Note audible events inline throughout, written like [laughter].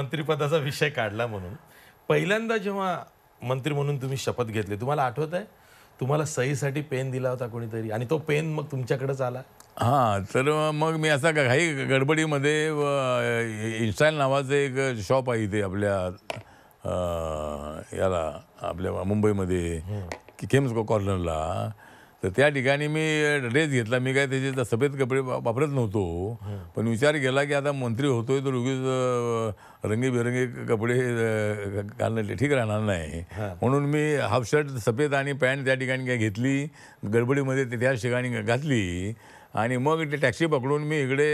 मंत्रिपदाचा विषय काढला म्हणून पहिल्यांदा जेव्हा मंत्री म्हणून तुम्ही शपथ घेतली तुम्हाला आठवत आहे तुम्हाला सहीसाठी पेन दिला होता कोणीतरी आणि तो पेन मग तुमच्याकडेच आला हां तर मग मी असा काही गडबडीमध्ये इन्स्टाईल नावाचं एक शॉप आहे इथे आपल्या याला आपल्या मुंबईमध्ये केम्स कॉर्नरला तर त्या ठिकाणी मी ड्रेस घेतला मी काय त्याचे सफेद कपडे वापरत नव्हतो पण विचार केला की आता मंत्री होतोय तर उगीच रंगीबेरंगी कपडे घालणं ठीक राहणार नाही म्हणून मी हाफ शर्ट सफेद आणि पॅन्ट त्या ठिकाणी काय घेतली गडबडीमध्ये ते त्याच ठिकाणी घातली आणि मग ते टॅक्सी पकडून मी इकडे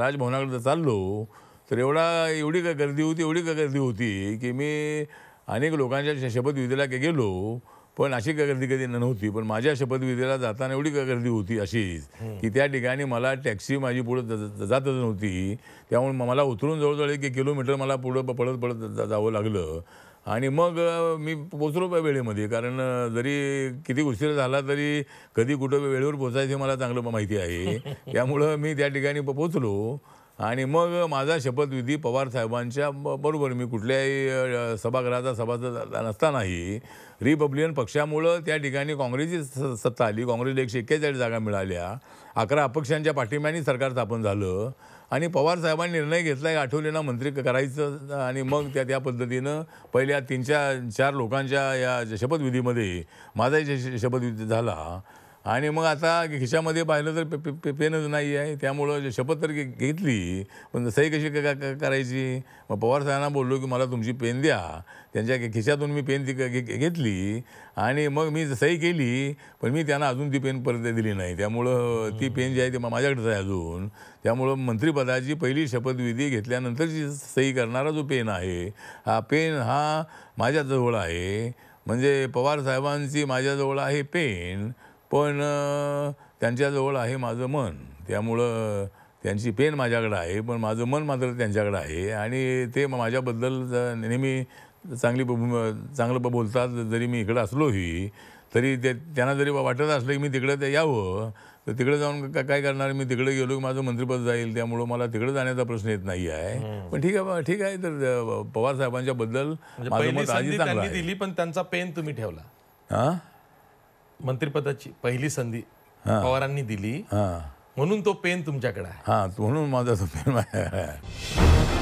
राजभवनाकडे चाललो तर एवढा एवढी का गर्दी होती एवढी का गर्दी होती की मी अनेक लोकांच्या शपथविधीला गेलो पण अशी गर्दी कधी नव्हती पण माझ्या शपथविधीला जाताना एवढी गर्दी होती अशीच की त्या ठिकाणी मला टॅक्सी माझी पुढं जातच नव्हती त्यामुळे मला उतरून जवळजवळ एक किलोमीटर मला पुढं पळत पळत जावं लागलं आणि मग मी पोचलो वेळेमध्ये कारण जरी किती उशीर झाला तरी कधी कुठं वेळेवर पोचायचं मला चांगलं माहिती आहे [laughs] त्यामुळं मी त्या ठिकाणी पोचलो आणि मग माझा शपथविधी पवार साहेबांच्या बरोबर मी कुठल्याही सभागृहाचा सभासद नसतानाही रिपब्लिकन पक्षामुळं त्या ठिकाणी काँग्रेसची सत्ता आली काँग्रेसला एकशे एक्केचाळीस जागा मिळाल्या अकरा अपक्षांच्या पाठिंब्याने सरकार स्थापन झालं आणि पवार साहेबांनी निर्णय घेतला की आठवलेला मंत्री करायचं आणि मग त्या त्या पद्धतीनं पहिल्या तीन चार चार लोकांच्या या शपथविधीमध्ये माझाही शपथविधी झाला आणि मग आता खिशामध्ये पाहिलं तर पे पेनच नाही आहे त्यामुळं शपथ तर घेतली पण सही कशी करायची मग पवार साहेबांना बोललो की मला तुमची पेन द्या त्यांच्या खिशातून मी पेन ती घेतली आणि मग मी सही केली पण मी त्यांना अजून ती पेन परत दिली नाही त्यामुळं ती पेन जी आहे ती माझ्याकडेच आहे अजून त्यामुळं मंत्रिपदाची पहिली शपथविधी घेतल्यानंतरची सही करणारा जो पेन आहे हा पेन हा माझ्याजवळ आहे म्हणजे पवार साहेबांची माझ्याजवळ आहे पेन पण त्यांच्याजवळ आहे माझं मन त्यामुळं त्यांची पेन माझ्याकडं आहे पण माझं मन मात्र त्यांच्याकडं आहे आणि ते माझ्याबद्दल नेहमी चांगली चांगलं बोलतात जरी मी इकडं असलोही तरी ते त्यांना जरी वाटत असलं की मी तिकडे ते यावं तर तिकडे जाऊन काय करणार मी तिकडे गेलो की माझं मंत्रिपद जाईल त्यामुळं मला तिकडे जाण्याचा प्रश्न येत नाही आहे पण ठीक आहे ठीक आहे तर पवार साहेबांच्या बद्दल म्हणजे माझं मत दिली पण त्यांचा पेन तुम्ही ठेवला हा मंत्रिपदाची पहिली संधी पवारांनी दिली म्हणून तो पेन तुमच्याकडे आहे हा म्हणून माझा तो पेन आहे